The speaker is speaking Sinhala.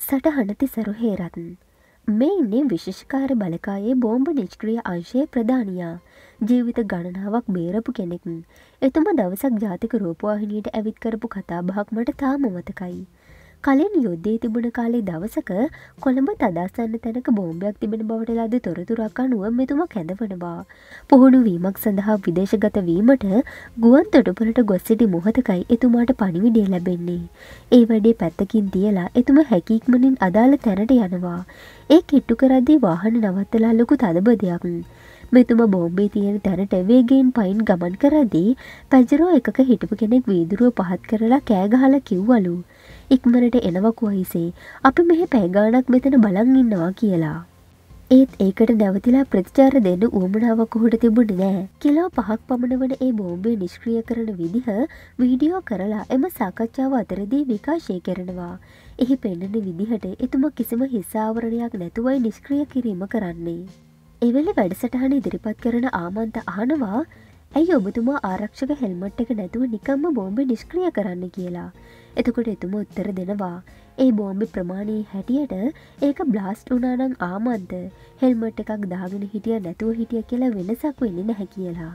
සටහන තිසරු හේරත්න්. මේ ඉන්නේ විශෂකාර බලකායේ බෝම්භ නිෂ්ක්‍රිය අංශය ප්‍රධානයා ජීවිත ගණනාවක් බේරපු කෙනෙක්. එතුම දවසක් ජාතික රූපවාහිනයට ඇවිත් කරපු කතා බහක් මට තාම මතකයි. කලින් යුද්ධී තිබුණ කාලේ දවසක කොළඹ තදස්සන්න තැනක බෝම්භයක් තිබෙන බවට ලද තොරතුරක් අනුව මෙතුම කැඳවනවා. පුහුණු වීමක් සඳහා විදේශගත වීමට ගුවන් තොටුපලට ගොස්සිටි මොහතකයි එතුමාට පණිවිඩේ ලැබෙන්නේ. ඒ වැඩේ පැත්තකින් තියලා එතුම හැකික්මනින් අදාළ තැනට යනවා. ඒ කිට්ටු කරද්දී වාහන නවත්තලා ලොකු තදබදයක්. මෙතුම බෝම්බේ තියෙන තැනට වේගෙන් පයින් ගමන් කරදී පැජරෝ එකක හිටපු කෙනෙක් වීදුරුව පහත් කරලා කෑගහල කිව්වලු. ඉක්මනට එනවකුවයිසේ අපි මෙහෙ පැගානක් මෙතන බලන් ඉන්නවා කියලා. ඒත් ඒකට නැවතිලා ප්‍රතිචාර දෙන්න ඌමනාවක් ඔහුට තිබුණ නෑ කිලා පහක් පමණ වන ඒ බෝම්බය නිෂ්ක්‍රිය කරන විදිහ වීඩියෝ කරලා එම සාකච්ඡාව අතරදී විකාශය කරනවා. එහි පෙන්නන විදිහට එතුම කිසිම හිස්සාවරණයක් නැතුවයි නිෂ්ක්‍රිය කිරීම කරන්නේ. එවෙල වැඩසටහන ඉදිරිපත් කරන ආමන්ත අහනවා ඇයි ඔබතුමා ආරක්ෂක හෙල්මට් එක නැතුව නිකම්ම බෝම්බ නිෂ්ක්‍රිය කරන්න කියලා. එතකොට එතුම උත්තර දෙනවා ඒ බෝම්බි ප්‍රමාණයේ හැටියට ඒක බ්ලාස්ට් උනානං ආමන්ද හෙල්මට් එකක් දාගෙන හිටිය නැතුව හිටිය කියලා වෙනසක් වෙන්න නැහැ කියලා